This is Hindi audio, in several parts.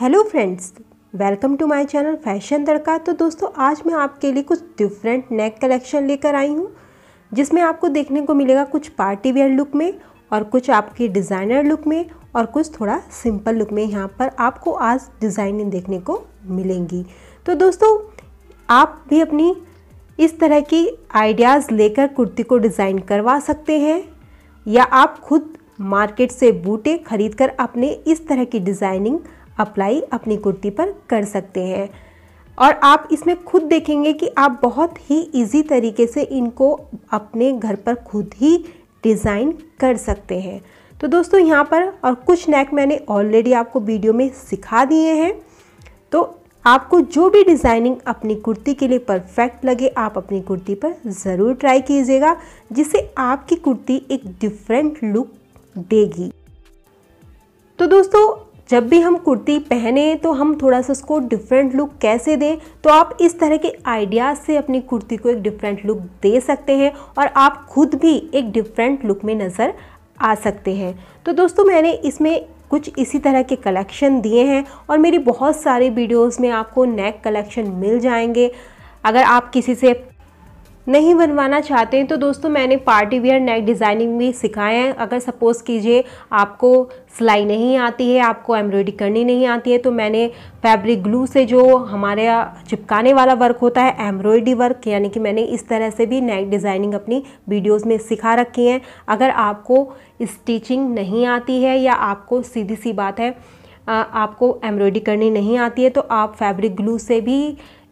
hello friends welcome to my channel fashion tadka तो दोस्तों आज मैं आपके लिए कुछ डिफरेंट नेक कलेक्शन लेकर आई हूँ जिसमें आपको देखने को मिलेगा कुछ पार्टी वेयर लुक में और कुछ आपके डिज़ाइनर लुक में और कुछ थोड़ा सिंपल लुक में यहाँ पर आपको आज डिज़ाइनिंग देखने को मिलेंगी तो दोस्तों आप भी अपनी इस तरह की आइडियाज़ लेकर कुर्ती को डिज़ाइन करवा सकते हैं या आप खुद मार्केट से बूटे खरीद कर अपने इस तरह की डिज़ाइनिंग अप्लाई अपनी कुर्ती पर कर सकते हैं और आप इसमें खुद देखेंगे कि आप बहुत ही इजी तरीके से इनको अपने घर पर खुद ही डिज़ाइन कर सकते हैं तो दोस्तों यहाँ पर और कुछ नेक मैंने ऑलरेडी आपको वीडियो में सिखा दिए हैं तो आपको जो भी डिज़ाइनिंग अपनी कुर्ती के लिए परफेक्ट लगे आप अपनी कुर्ती पर ज़रूर ट्राई कीजिएगा जिससे आपकी कुर्ती एक डिफरेंट लुक देगी तो दोस्तों जब भी हम कुर्ती पहने तो हम थोड़ा सा उसको डिफरेंट लुक कैसे दें तो आप इस तरह के आइडियाज़ से अपनी कुर्ती को एक डिफरेंट लुक दे सकते हैं और आप खुद भी एक डिफरेंट लुक में नज़र आ सकते हैं तो दोस्तों मैंने इसमें कुछ इसी तरह के कलेक्शन दिए हैं और मेरी बहुत सारी वीडियोस में आपको नेक कलेक्शन मिल जाएंगे अगर आप किसी से नहीं बनवाना चाहते हैं तो दोस्तों मैंने पार्टी वियर नेक डिज़ाइनिंग भी सिखाए हैं अगर सपोज़ कीजिए आपको सिलाई नहीं आती है आपको एम्ब्रॉयडरी करनी नहीं आती है तो मैंने फैब्रिक ग्लू से जो हमारे चिपकाने वाला वर्क होता है एम्ब्रॉयडरी वर्क यानी कि मैंने इस तरह से भी नेक डिज़ाइनिंग अपनी वीडियोज़ में सिखा रखी हैं अगर आपको स्टिचिंग नहीं आती है या आपको सीधी सी बात है आपको एम्ब्रॉयडरी करनी नहीं आती है तो आप फैब्रिक ग्लू से भी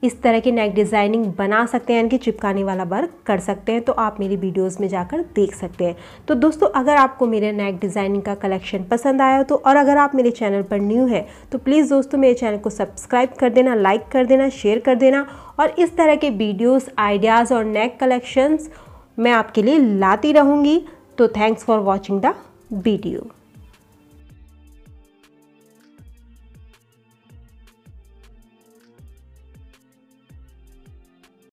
इस तरह की नेक डिज़ाइनिंग बना सकते हैं यानी कि चिपकाने वाला वर्क कर सकते हैं तो आप मेरी वीडियोस में जाकर देख सकते हैं तो दोस्तों अगर आपको मेरे नेक डिज़ाइनिंग का कलेक्शन पसंद आया तो और अगर आप मेरे चैनल पर न्यू है तो प्लीज़ दोस्तों मेरे चैनल को सब्सक्राइब कर देना लाइक कर देना शेयर कर देना और इस तरह के वीडियोज़ आइडियाज़ और नेक कलेक्शंस मैं आपके लिए लाती रहूँगी तो thanks for watching the video